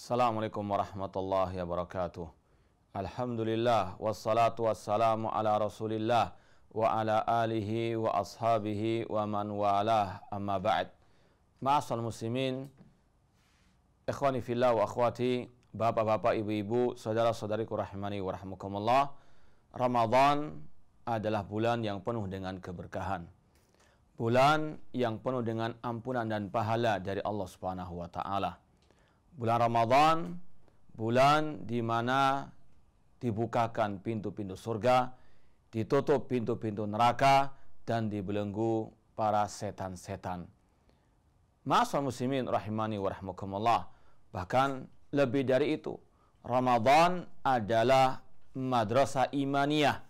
Assalamualaikum warahmatullahi wabarakatuh. Alhamdulillah wassalatu wassalamu ala Rasulillah wa ala alihi wa ashabihi wa man walah amma ba'd. Ma'asal muslimin, ikhwani fillah wa akhwati, bapak-bapak, ibu-ibu, saudara-saudariku rahimani wa rahmukumullah. Ramadan adalah bulan yang penuh dengan keberkahan. Bulan yang penuh dengan ampunan dan pahala dari Allah Subhanahu wa taala Bulan Ramadan, bulan di mana dibukakan pintu-pintu surga, ditutup pintu-pintu neraka, dan dibelenggu para setan-setan. Masal muslimin rahimani wa Bahkan lebih dari itu, Ramadan adalah madrasah imaniyah,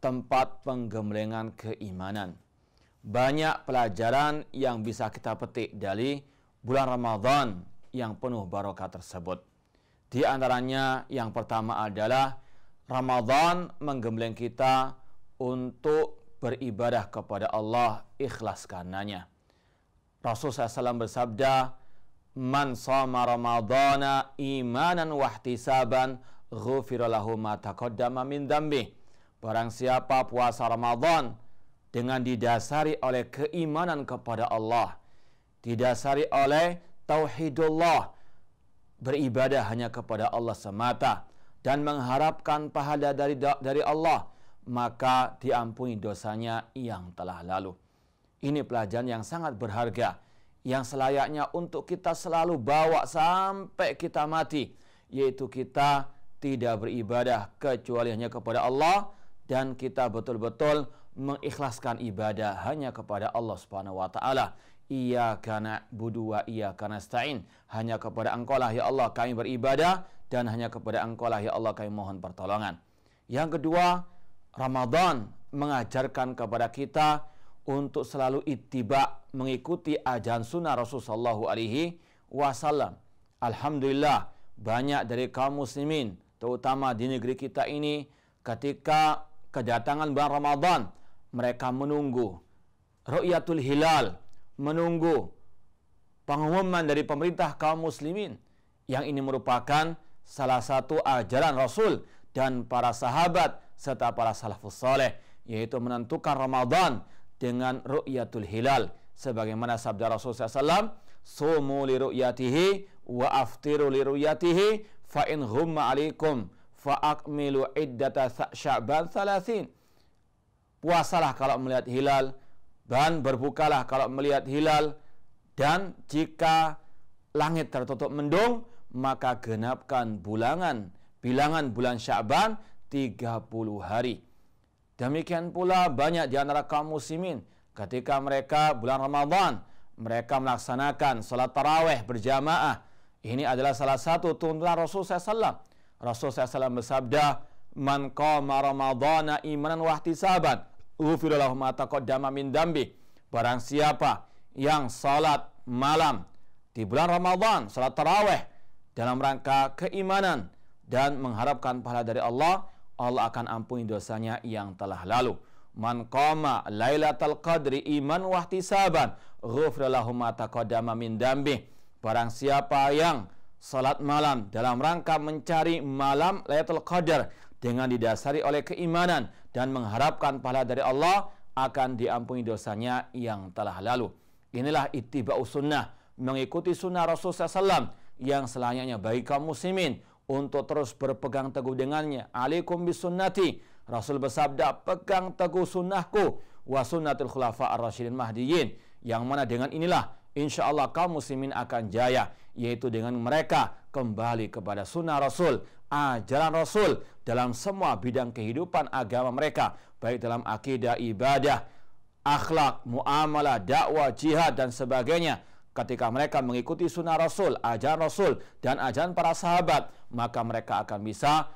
tempat penggemblengan keimanan. Banyak pelajaran yang bisa kita petik dari bulan Ramadan yang penuh barokah tersebut. Di antaranya yang pertama adalah Ramadan menggembleng kita untuk beribadah kepada Allah ikhlas karenanya. Rasulullah SAW bersabda, Man sama Ramadana imanan wahtisaban ghufira lahu ma taqaddama min dambi. Barang siapa puasa Ramadan dengan didasari oleh keimanan kepada Allah, didasari oleh tauhidullah beribadah hanya kepada Allah semata dan mengharapkan pahala dari dari Allah maka diampuni dosanya yang telah lalu. Ini pelajaran yang sangat berharga yang selayaknya untuk kita selalu bawa sampai kita mati yaitu kita tidak beribadah kecuali hanya kepada Allah dan kita betul-betul mengikhlaskan ibadah hanya kepada Allah Subhanahu wa taala. karena na'budu ia karena stain Hanya kepada Engkau lah ya Allah kami beribadah dan hanya kepada Engkau lah ya Allah kami mohon pertolongan. Yang kedua, Ramadan mengajarkan kepada kita untuk selalu ittiba mengikuti ajaran sunnah Rasulullah Shallallahu Alaihi Wasallam. Alhamdulillah banyak dari kaum muslimin terutama di negeri kita ini ketika kedatangan bulan Ramadan mereka menunggu ru'yatul hilal, menunggu pengumuman dari pemerintah kaum muslimin yang ini merupakan salah satu ajaran Rasul dan para sahabat serta para salafus saleh yaitu menentukan Ramadan dengan ru'yatul hilal sebagaimana sabda Rasul SAW sumu li ru'yatihi wa aftiru li ru'yatihi fa in ghumma alaikum fa akmilu iddata sya'ban 30 puasalah kalau melihat hilal dan berbukalah kalau melihat hilal dan jika langit tertutup mendung maka genapkan bulangan bilangan bulan Sya'ban 30 hari. Demikian pula banyak di antara kaum muslimin ketika mereka bulan Ramadan mereka melaksanakan salat taraweh berjamaah. Ini adalah salah satu tuntunan Rasul SAW. Rasul SAW bersabda, Man qama Ramadana imanan wahtisaban ghufirullahu ma taqaddama min dambi. Barang siapa yang salat malam di bulan Ramadhan salat taraweh dalam rangka keimanan dan mengharapkan pahala dari Allah, Allah akan ampuni dosanya yang telah lalu. Man qama lailatal qadri iman wahtisaban ghufrallahu ma taqaddama min dambi. Barang siapa yang salat malam dalam rangka mencari malam Lailatul Qadar dengan didasari oleh keimanan dan mengharapkan pahala dari Allah akan diampuni dosanya yang telah lalu. Inilah ittiba'u sunnah, mengikuti sunnah Rasulullah SAW yang selayaknya bagi kaum muslimin untuk terus berpegang teguh dengannya. Alaikum bisunnati. Rasul bersabda, pegang teguh sunnahku wa sunnatul khulafa ar-rasyidin mahdiyin. Yang mana dengan inilah insya Allah kaum muslimin akan jaya. Yaitu dengan mereka kembali kepada sunnah Rasul ajaran ah, Rasul dalam semua bidang kehidupan agama mereka, baik dalam akidah, ibadah, akhlak, muamalah, dakwah, jihad dan sebagainya. Ketika mereka mengikuti sunnah Rasul, ajaran Rasul dan ajaran para sahabat, maka mereka akan bisa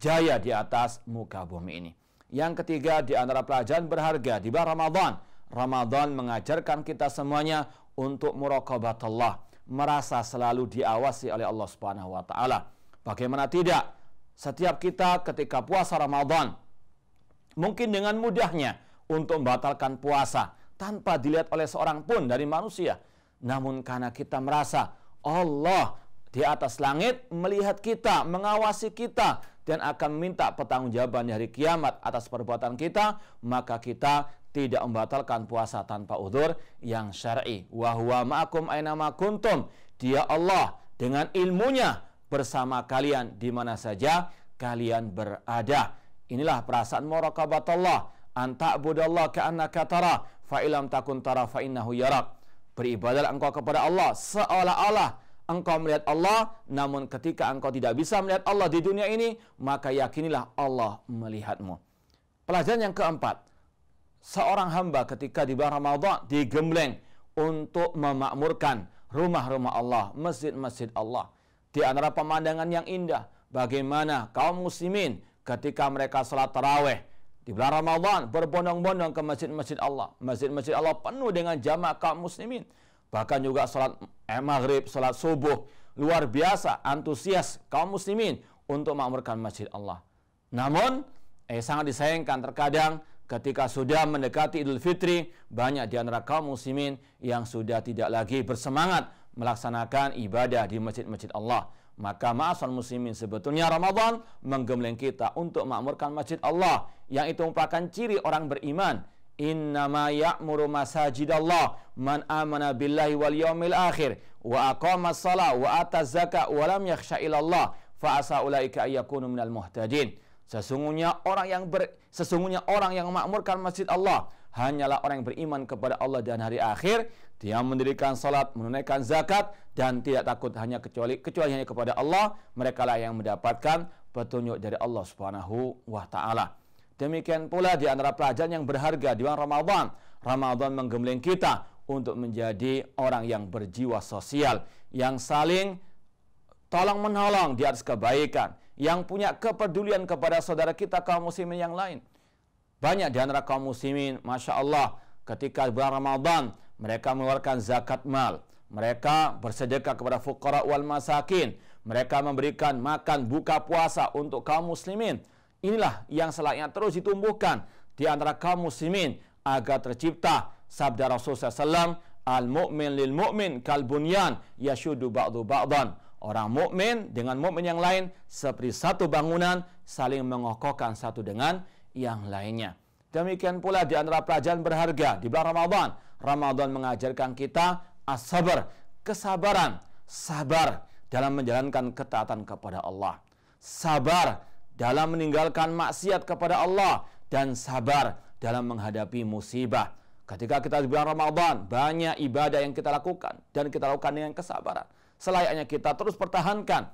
jaya di atas muka bumi ini. Yang ketiga di antara pelajaran berharga di bulan Ramadan. Ramadan mengajarkan kita semuanya untuk muraqabat Allah, merasa selalu diawasi oleh Allah Subhanahu wa taala. Bagaimana tidak? Setiap kita ketika puasa Ramadan, mungkin dengan mudahnya untuk membatalkan puasa tanpa dilihat oleh seorang pun dari manusia. Namun karena kita merasa Allah di atas langit melihat kita, mengawasi kita dan akan minta pertanggungjawaban di hari kiamat atas perbuatan kita, maka kita tidak membatalkan puasa tanpa udur yang syar'i. Wa ma'akum aina kuntum. Dia Allah dengan ilmunya bersama kalian di mana saja kalian berada. Inilah perasaan muraqabatullah, Allah budallah ka'annaka tara, fa'ilam ilam takun tara fa yarak. Beribadalah engkau kepada Allah seolah-olah engkau melihat Allah, namun ketika engkau tidak bisa melihat Allah di dunia ini, maka yakinilah Allah melihatmu. Pelajaran yang keempat, seorang hamba ketika di bulan Ramadan digembleng untuk memakmurkan rumah-rumah Allah, masjid-masjid Allah. Di antara pemandangan yang indah, bagaimana kaum muslimin ketika mereka salat taraweh di bulan Ramadan berbondong-bondong ke masjid-masjid Allah. Masjid-masjid Allah penuh dengan jamaah kaum muslimin. Bahkan juga salat eh, maghrib, salat subuh. Luar biasa antusias kaum muslimin untuk makmurkan masjid Allah. Namun, eh, sangat disayangkan terkadang ketika sudah mendekati Idul Fitri, banyak di antara kaum muslimin yang sudah tidak lagi bersemangat melaksanakan ibadah di masjid-masjid Allah. Maka ma'asal muslimin sebetulnya Ramadan menggembleng kita untuk makmurkan masjid Allah yang itu merupakan ciri orang beriman. Innama ya'muru masajid Allah man amana billahi wal yaumil akhir wa aqama salat wa ataz zakat wa lam yakhsha ilallah fa asa ulaika ayakunu minal muhtadin. Sesungguhnya orang yang ber, sesungguhnya orang yang makmurkan masjid Allah hanyalah orang yang beriman kepada Allah dan hari akhir, dia mendirikan salat, menunaikan zakat dan tidak takut hanya kecuali kecuali hanya kepada Allah, mereka lah yang mendapatkan petunjuk dari Allah Subhanahu wa taala. Demikian pula di antara pelajaran yang berharga di bulan Ramadan. Ramadan menggembleng kita untuk menjadi orang yang berjiwa sosial, yang saling tolong menolong di atas kebaikan, yang punya kepedulian kepada saudara kita kaum muslimin yang lain. Banyak di antara kaum muslimin, Masya Allah, ketika bulan Ramadan, mereka mengeluarkan zakat mal. Mereka bersedekah kepada fukara wal masakin. Mereka memberikan makan, buka puasa untuk kaum muslimin. Inilah yang selayaknya terus ditumbuhkan di antara kaum muslimin agar tercipta sabda Rasulullah SAW al mukmin lil mukmin kal bunyan yashudu ba'du ba'dan. Orang mukmin dengan mukmin yang lain seperti satu bangunan saling mengokohkan satu dengan yang lainnya. Demikian pula di antara pelajaran berharga di bulan Ramadan. Ramadan mengajarkan kita as-sabar, kesabaran, sabar dalam menjalankan ketaatan kepada Allah. Sabar dalam meninggalkan maksiat kepada Allah dan sabar dalam menghadapi musibah. Ketika kita di bulan Ramadan, banyak ibadah yang kita lakukan dan kita lakukan dengan kesabaran. Selayaknya kita terus pertahankan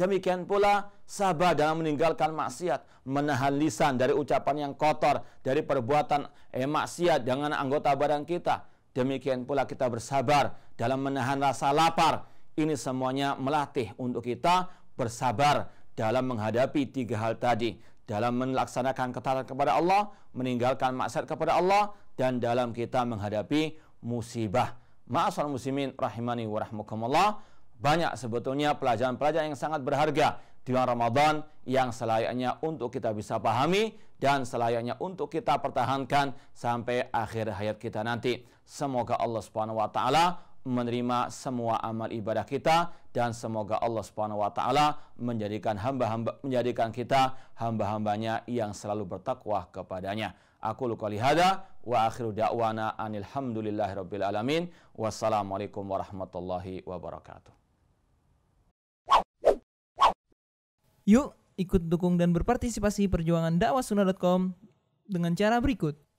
Demikian pula sabar dalam meninggalkan maksiat, menahan lisan dari ucapan yang kotor, dari perbuatan eh, maksiat dengan anggota badan kita. Demikian pula kita bersabar dalam menahan rasa lapar. Ini semuanya melatih untuk kita bersabar dalam menghadapi tiga hal tadi. Dalam melaksanakan ketaatan kepada Allah, meninggalkan maksiat kepada Allah, dan dalam kita menghadapi musibah. Ma'asal muslimin rahimani wa rahmukumullah banyak sebetulnya pelajaran-pelajaran yang sangat berharga di bulan Ramadan yang selayaknya untuk kita bisa pahami dan selayaknya untuk kita pertahankan sampai akhir hayat kita nanti. Semoga Allah Subhanahu wa taala menerima semua amal ibadah kita dan semoga Allah Subhanahu wa taala menjadikan hamba-hamba menjadikan kita hamba-hambanya yang selalu bertakwa kepadanya. Aku luka lihada wa akhiru da'wana anil hamdulillahi rabbil alamin. Wassalamualaikum warahmatullahi wabarakatuh. Yuk ikut dukung dan berpartisipasi perjuangan dakwahsunnah.com dengan cara berikut.